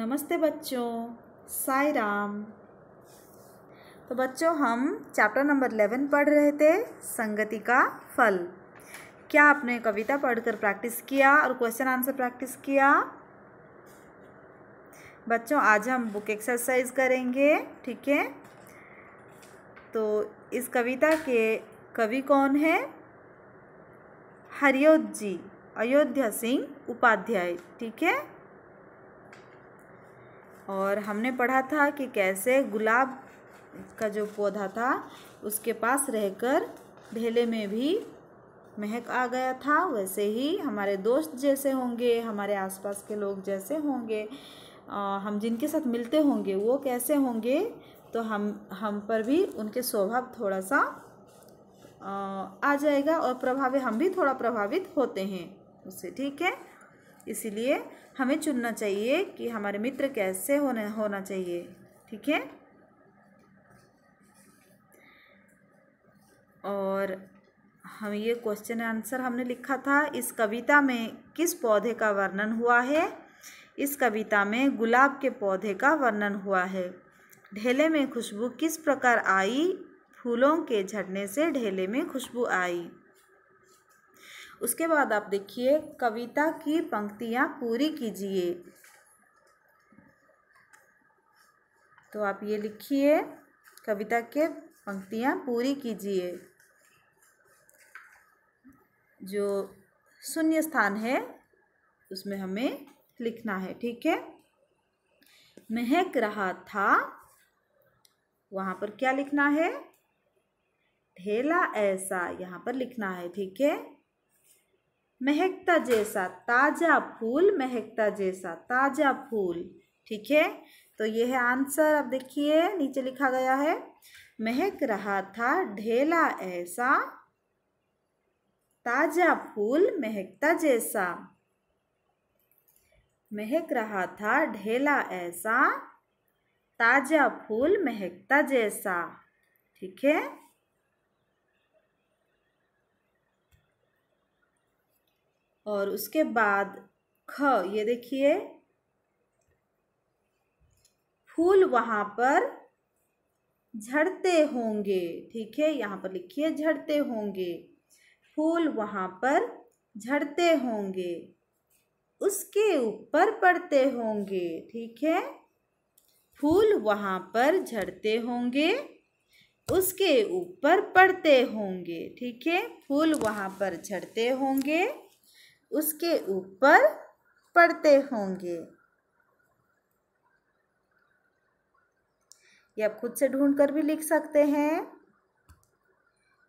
नमस्ते बच्चों साई राम तो बच्चों हम चैप्टर नंबर इलेवन पढ़ रहे थे संगति का फल क्या आपने कविता पढ़कर प्रैक्टिस किया और क्वेश्चन आंसर प्रैक्टिस किया बच्चों आज हम बुक एक्सरसाइज करेंगे ठीक है तो इस कविता के कवि कौन है हरियोद जी अयोध्या सिंह उपाध्याय ठीक है और हमने पढ़ा था कि कैसे गुलाब का जो पौधा था उसके पास रहकर ढेले में भी महक आ गया था वैसे ही हमारे दोस्त जैसे होंगे हमारे आसपास के लोग जैसे होंगे आ, हम जिनके साथ मिलते होंगे वो कैसे होंगे तो हम हम पर भी उनके स्वभाव थोड़ा सा आ, आ जाएगा और प्रभावित हम भी थोड़ा प्रभावित होते हैं उससे ठीक है इसीलिए हमें चुनना चाहिए कि हमारे मित्र कैसे होने होना चाहिए ठीक है और हम ये क्वेश्चन आंसर हमने लिखा था इस कविता में किस पौधे का वर्णन हुआ है इस कविता में गुलाब के पौधे का वर्णन हुआ है ढेले में खुशबू किस प्रकार आई फूलों के झड़ने से ढेले में खुशबू आई उसके बाद आप देखिए कविता की पंक्तियाँ पूरी कीजिए तो आप ये लिखिए कविता के पंक्तियाँ पूरी कीजिए जो शून्य स्थान है उसमें हमें लिखना है ठीक है महक रहा था वहाँ पर क्या लिखना है ठेला ऐसा यहाँ पर लिखना है ठीक है महकता जैसा ताज़ा फूल महकता जैसा ताज़ा फूल ठीक है तो ये है आंसर अब देखिए नीचे लिखा गया है महक रहा था ढेला ऐसा ताज़ा फूल महकता जैसा महक रहा था ढेला ऐसा ताज़ा फूल महकता जैसा ठीक है और उसके बाद ख ये देखिए फूल वहाँ पर झड़ते होंगे ठीक है यहाँ पर लिखिए झड़ते होंगे फूल वहाँ पर झड़ते होंगे उसके ऊपर पड़ते होंगे ठीक है फूल वहाँ पर झड़ते होंगे उसके ऊपर पड़ते होंगे ठीक है फूल वहाँ पर झड़ते होंगे उसके ऊपर पड़ते होंगे ये आप खुद से ढूंढ कर भी लिख सकते हैं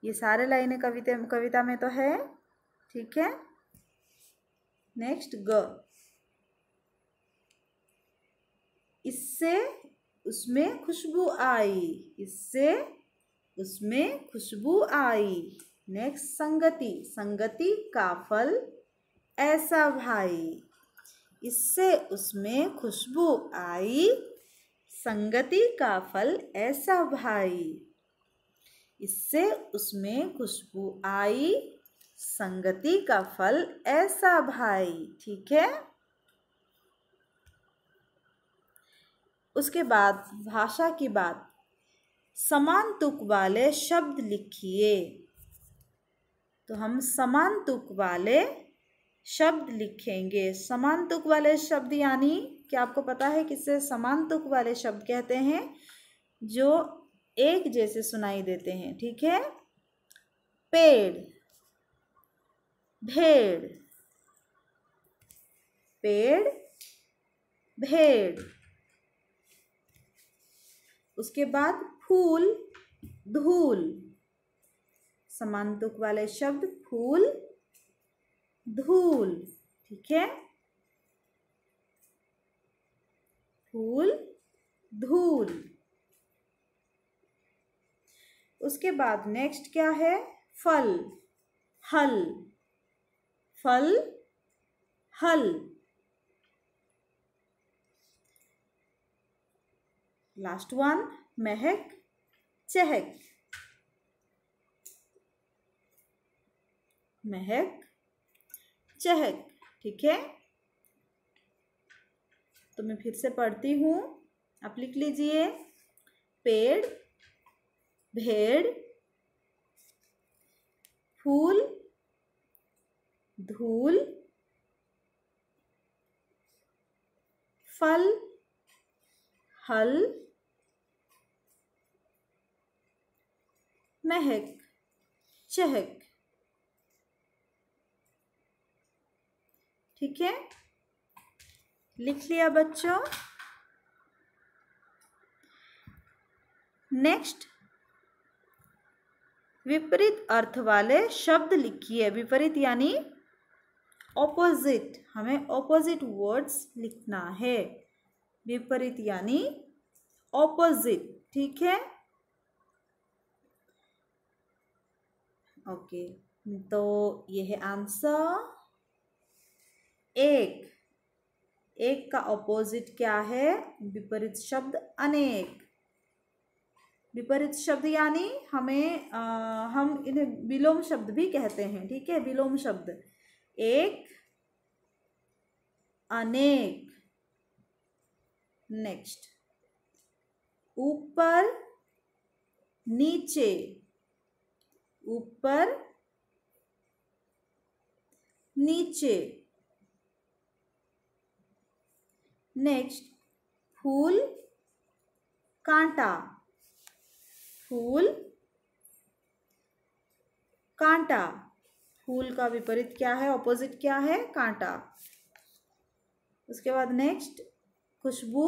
ये सारे लाइनें कविता कविता में तो है ठीक है नेक्स्ट ग इससे उसमें खुशबू आई इससे उसमें खुशबू आई नेक्स्ट संगति संगति का फल ऐसा भाई इससे उसमें खुशबू आई संगति का फल ऐसा भाई इससे उसमें खुशबू आई संगति का फल ऐसा भाई ठीक है उसके बाद भाषा की बात समान तुक वाले शब्द लिखिए तो हम समान तुक वाले शब्द लिखेंगे समान तुक वाले शब्द यानी क्या आपको पता है किसे समान तुक वाले शब्द कहते हैं जो एक जैसे सुनाई देते हैं ठीक है पेड़ भेड़ पेड़ भेड़ उसके बाद फूल धूल तुक वाले शब्द फूल धूल ठीक है फूल धूल उसके बाद नेक्स्ट क्या है फल हल फल हल लास्ट वन महक चहक महक चहक ठीक है तो मैं फिर से पढ़ती हूँ आप लिख लीजिए पेड़ भेड़ फूल धूल फल हल महक चहक ठीक है लिख लिया बच्चों नेक्स्ट विपरीत अर्थ वाले शब्द लिखिए विपरीत यानी ऑपोजिट हमें ऑपोजिट वर्ड्स लिखना है विपरीत यानी ऑपोजिट ठीक है ओके तो यह आंसर एक एक का ऑपोजिट क्या है विपरीत शब्द अनेक विपरीत शब्द यानी हमें आ, हम इन्हें विलोम शब्द भी कहते हैं ठीक है विलोम शब्द एक अनेक नेक्स्ट ऊपर नीचे ऊपर नीचे नेक्स्ट फूल कांटा फूल कांटा फूल का विपरीत क्या है ऑपोजिट क्या है कांटा उसके बाद नेक्स्ट खुशबू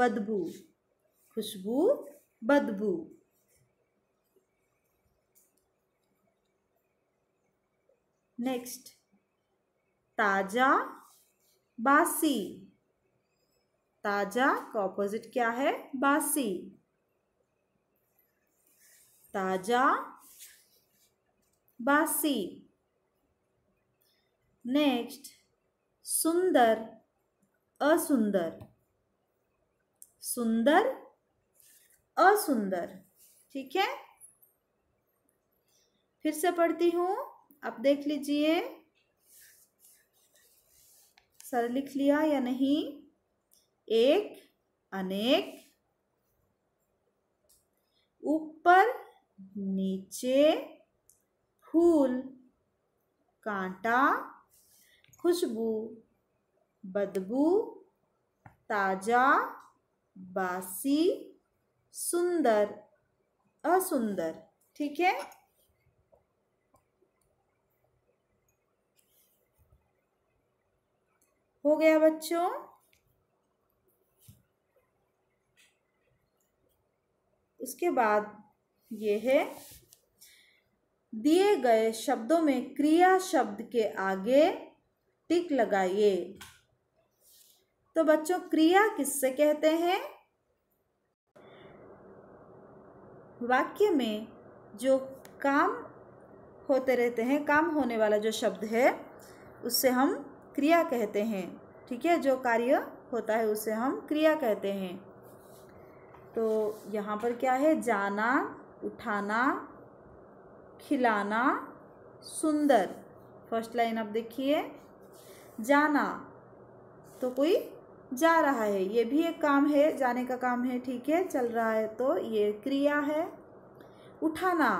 बदबू खुशबू बदबू नेक्स्ट ताजा बासी ताजा का ऑपोजिट क्या है बासी ताजा बासी नेक्स्ट सुंदर असुंदर सुंदर असुंदर ठीक है फिर से पढ़ती हूं आप देख लीजिए सर लिख लिया या नहीं एक अनेक ऊपर नीचे फूल कांटा खुशबू बदबू ताजा बासी सुंदर असुंदर ठीक है हो गया बच्चों उसके बाद ये है दिए गए शब्दों में क्रिया शब्द के आगे टिक लगाइए तो बच्चों क्रिया किससे कहते हैं वाक्य में जो काम होते रहते हैं काम होने वाला जो शब्द है उससे हम क्रिया कहते हैं ठीक है जो कार्य होता है उसे हम क्रिया कहते हैं तो यहाँ पर क्या है जाना उठाना खिलाना सुंदर फर्स्ट लाइन आप देखिए जाना तो कोई जा रहा है ये भी एक काम है जाने का काम है ठीक है चल रहा है तो ये क्रिया है उठाना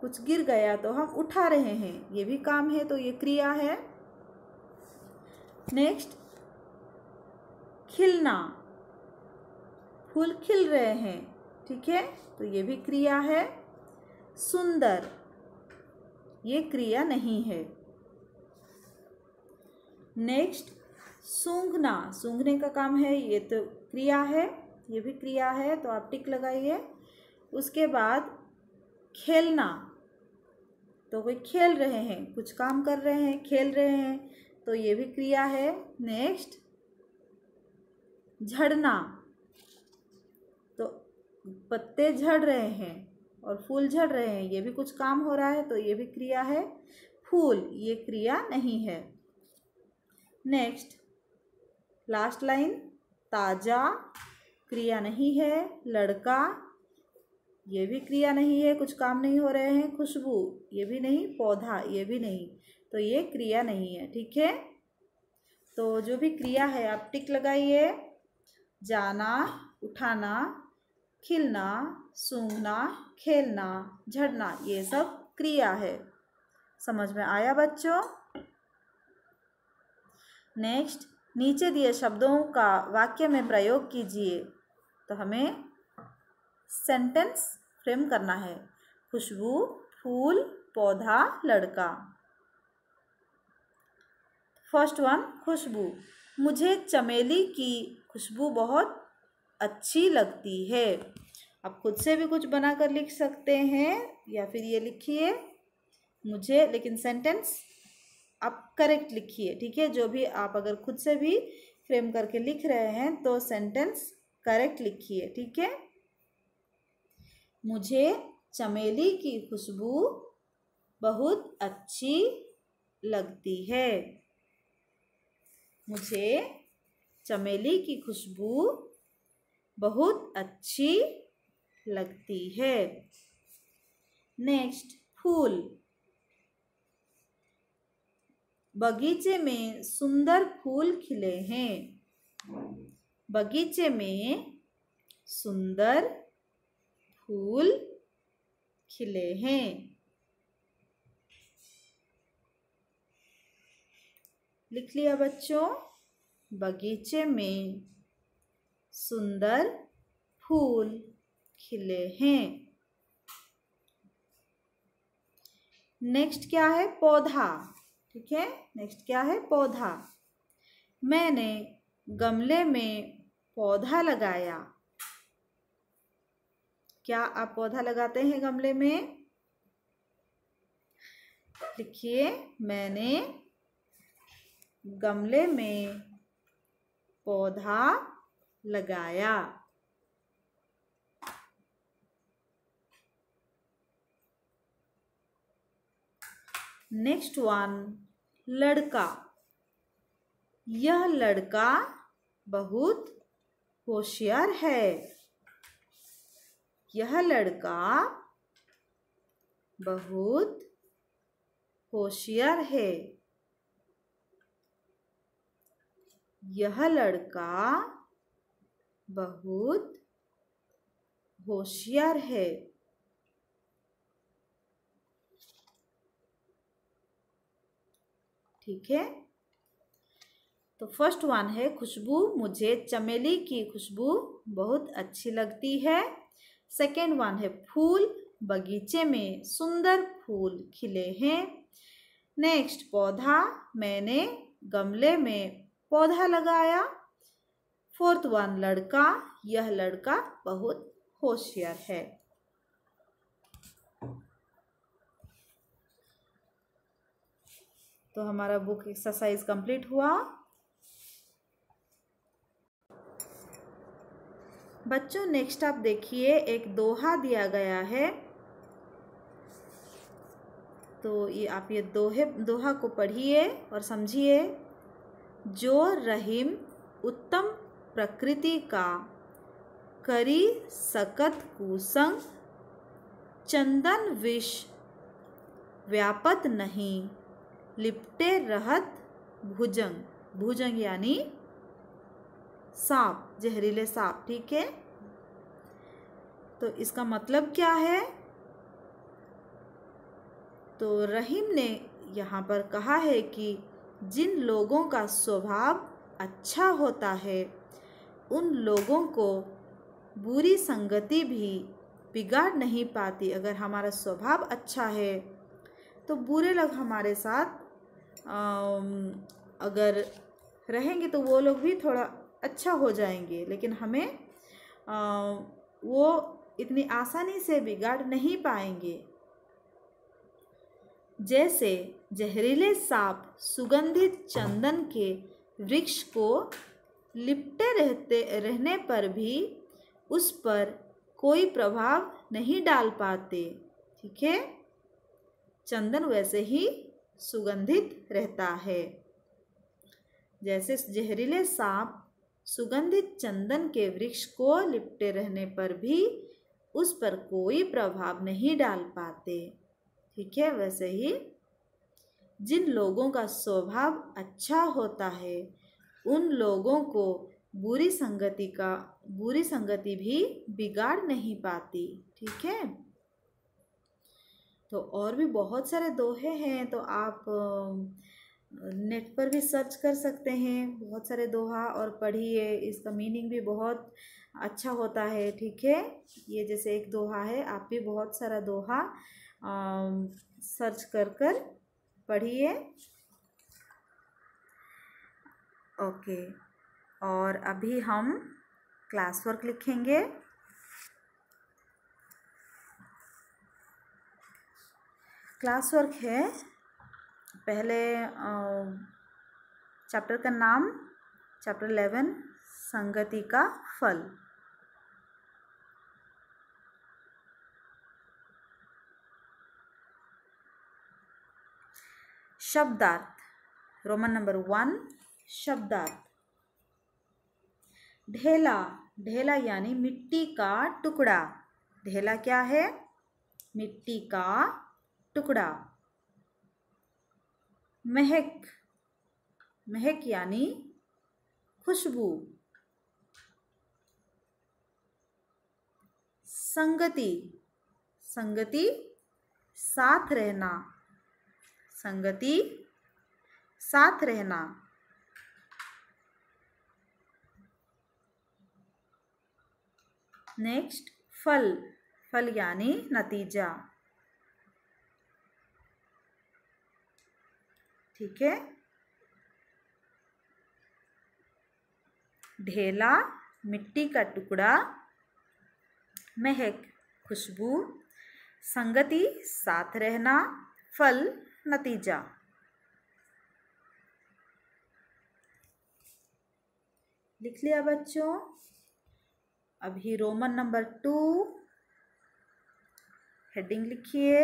कुछ गिर गया तो हम उठा रहे हैं ये भी काम है तो ये क्रिया है नेक्स्ट खिलना फूल खिल रहे हैं ठीक है तो ये भी क्रिया है सुंदर ये क्रिया नहीं है नेक्स्ट सूंघना सूंघने का काम है ये तो क्रिया है ये भी क्रिया है तो आप टिक लगाइए उसके बाद खेलना तो वे खेल रहे हैं कुछ काम कर रहे हैं खेल रहे हैं तो ये भी क्रिया है नेक्स्ट झड़ना पत्ते झड़ रहे हैं और फूल झड़ रहे हैं ये भी कुछ काम हो रहा है तो ये भी क्रिया है फूल ये क्रिया नहीं है नेक्स्ट लास्ट लाइन ताज़ा क्रिया नहीं है लड़का ये भी क्रिया नहीं है कुछ काम नहीं हो रहे हैं खुशबू ये भी नहीं पौधा ये भी नहीं तो ये क्रिया नहीं है ठीक है तो जो भी क्रिया है आप टिक लगाइए जाना उठाना खिलना सूंघना खेलना झड़ना ये सब क्रिया है समझ में आया बच्चों नेक्स्ट नीचे दिए शब्दों का वाक्य में प्रयोग कीजिए तो हमें सेंटेंस फ्रेम करना है खुशबू फूल पौधा लड़का फर्स्ट वन खुशबू मुझे चमेली की खुशबू बहुत अच्छी लगती है आप खुद से भी कुछ बना कर लिख सकते हैं या फिर ये लिखिए मुझे लेकिन सेंटेंस आप करेक्ट लिखिए ठीक है जो भी आप अगर खुद से भी फ्रेम करके लिख रहे हैं तो सेंटेंस करेक्ट लिखिए ठीक है मुझे चमेली की खुशबू बहुत अच्छी लगती है मुझे चमेली की खुशबू बहुत अच्छी लगती है नेक्स्ट फूल बगीचे में सुंदर फूल खिले हैं बगीचे में सुंदर फूल खिले हैं लिख लिया बच्चों बगीचे में सुंदर फूल खिले हैं नेक्स्ट क्या है पौधा ठीक है नेक्स्ट क्या है पौधा मैंने गमले में पौधा लगाया क्या आप पौधा लगाते हैं गमले में लिखिए मैंने गमले में पौधा लगाया नेक्स्ट वन लड़का यह लड़का बहुत होशियार है यह लड़का बहुत होशियार है यह लड़का बहुत होशियार है ठीक है तो फर्स्ट वन है खुशबू मुझे चमेली की खुशबू बहुत अच्छी लगती है सेकेंड वन है फूल बगीचे में सुंदर फूल खिले हैं नेक्स्ट पौधा मैंने गमले में पौधा लगाया फोर्थ वन लड़का यह लड़का बहुत होशियार है तो हमारा बुक एक्सरसाइज कंप्लीट हुआ बच्चों नेक्स्ट आप देखिए एक दोहा दिया गया है तो ये आप ये दोहे दोहा को पढ़िए और समझिए जो रहीम उत्तम प्रकृति का करी सकत कुसंग चंदन विष व्यापत नहीं लिपटे रहत भुजंग भुजंग यानी सांप जहरीले सांप ठीक है तो इसका मतलब क्या है तो रहीम ने यहाँ पर कहा है कि जिन लोगों का स्वभाव अच्छा होता है उन लोगों को बुरी संगति भी बिगाड़ नहीं पाती अगर हमारा स्वभाव अच्छा है तो बुरे लोग हमारे साथ अगर रहेंगे तो वो लोग भी थोड़ा अच्छा हो जाएंगे लेकिन हमें वो इतनी आसानी से बिगाड़ नहीं पाएंगे जैसे जहरीले सांप सुगंधित चंदन के वृक्ष को लिपटे रहते रहने पर भी उस पर कोई प्रभाव नहीं डाल पाते ठीक है चंदन वैसे ही सुगंधित रहता है जैसे जहरीले सांप सुगंधित चंदन के वृक्ष को लिपटे रहने पर भी उस पर कोई प्रभाव नहीं डाल पाते ठीक है वैसे ही जिन लोगों का स्वभाव अच्छा होता है उन लोगों को बुरी संगति का बुरी संगति भी बिगाड़ नहीं पाती ठीक है तो और भी बहुत सारे दोहे हैं तो आप नेट पर भी सर्च कर सकते हैं बहुत सारे दोहा और पढ़िए इसका मीनिंग भी बहुत अच्छा होता है ठीक है ये जैसे एक दोहा है आप भी बहुत सारा दोहा आ, सर्च कर कर पढ़िए ओके और अभी हम क्लास वर्क लिखेंगे क्लास वर्क है पहले चैप्टर का नाम चैप्टर इलेवन संगति का फल शब्दार्थ रोमन नंबर वन शब्दार्थ ढेला ढेला यानी मिट्टी का टुकड़ा ढेला क्या है मिट्टी का टुकड़ा महक महक यानी खुशबू संगति संगति साथ रहना संगति साथ रहना नेक्स्ट फल फल यानी नतीजा ठीक है ढेला मिट्टी का टुकड़ा महक खुशबू संगति साथ रहना फल नतीजा लिख लिया बच्चों अभी रोमन नंबर टू हेडिंग लिखिए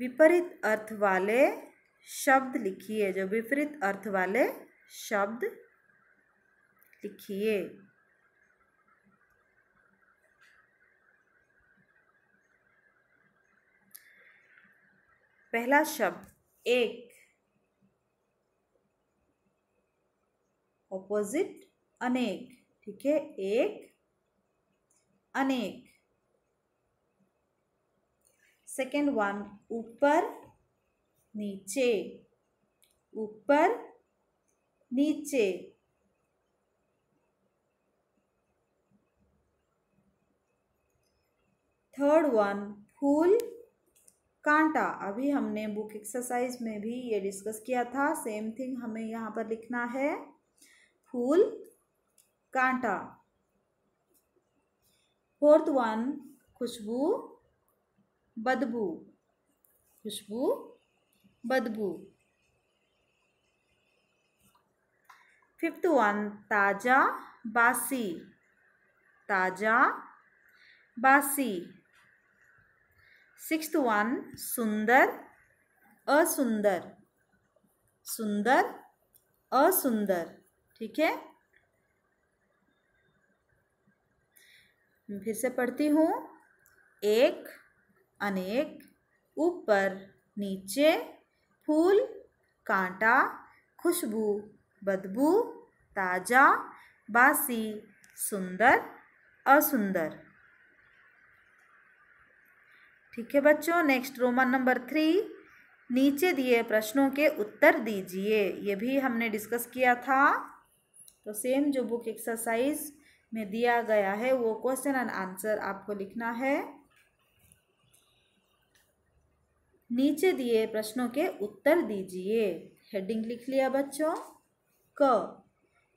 विपरीत अर्थ वाले शब्द लिखिए जो विपरीत अर्थ वाले शब्द लिखिए पहला शब्द एक ऑपोजिट अनेक ठीक है एक अनेक सेकेंड वन ऊपर नीचे ऊपर नीचे थर्ड वन फूल कांटा अभी हमने बुक एक्सरसाइज में भी ये डिस्कस किया था सेम थिंग हमें यहाँ पर लिखना है फूल कांटा फोर्थ वन खुशबू बदबू खुशबू बदबू फिफ्थ वन ताज़ा बासी ताज़ा बासी सिक्स्थ वन सुंदर असुंदर सुंदर असुंदर ठीक है फिर से पढ़ती हूँ एक अनेक ऊपर नीचे फूल कांटा खुशबू बदबू ताज़ा बासी सुंदर असुंदर ठीक है बच्चों नेक्स्ट रोमन नंबर थ्री नीचे दिए प्रश्नों के उत्तर दीजिए ये भी हमने डिस्कस किया था तो सेम जो बुक एक्सरसाइज में दिया गया है वो क्वेश्चन एंड आंसर आपको लिखना है नीचे दिए प्रश्नों के उत्तर दीजिए हेडिंग लिख लिया बच्चों क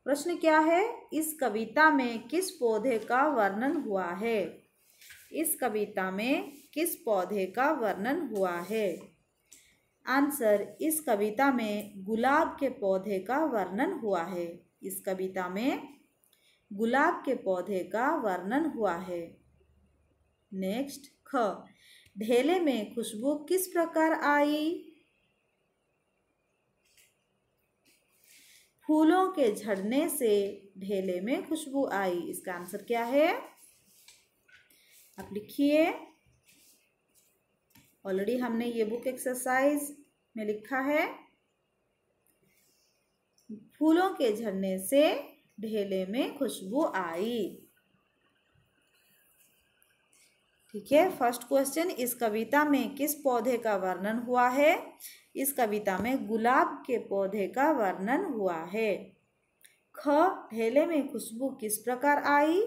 प्रश्न क्या है इस कविता में किस पौधे का वर्णन हुआ है इस कविता में किस पौधे का वर्णन हुआ है आंसर इस कविता में गुलाब के पौधे का वर्णन हुआ है इस कविता में गुलाब के पौधे का वर्णन हुआ है नेक्स्ट ख ढेले में खुशबू किस प्रकार आई फूलों के झड़ने से ढेले में खुशबू आई इसका आंसर क्या है आप लिखिए ऑलरेडी हमने ये बुक एक्सरसाइज में लिखा है फूलों के झड़ने से ढेले में खुशबू आई ठीक है फर्स्ट क्वेश्चन इस कविता में किस पौधे का वर्णन हुआ है इस कविता में गुलाब के पौधे का वर्णन हुआ है ख ढेले में खुशबू किस प्रकार आई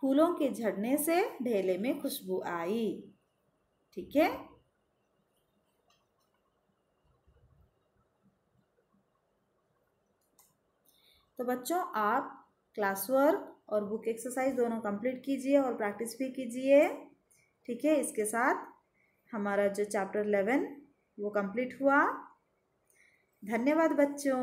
फूलों के झड़ने से ढेले में खुशबू आई ठीक है तो बच्चों आप क्लास वर्क और बुक एक्सरसाइज दोनों कंप्लीट कीजिए और प्रैक्टिस भी कीजिए ठीक है इसके साथ हमारा जो चैप्टर इलेवन वो कंप्लीट हुआ धन्यवाद बच्चों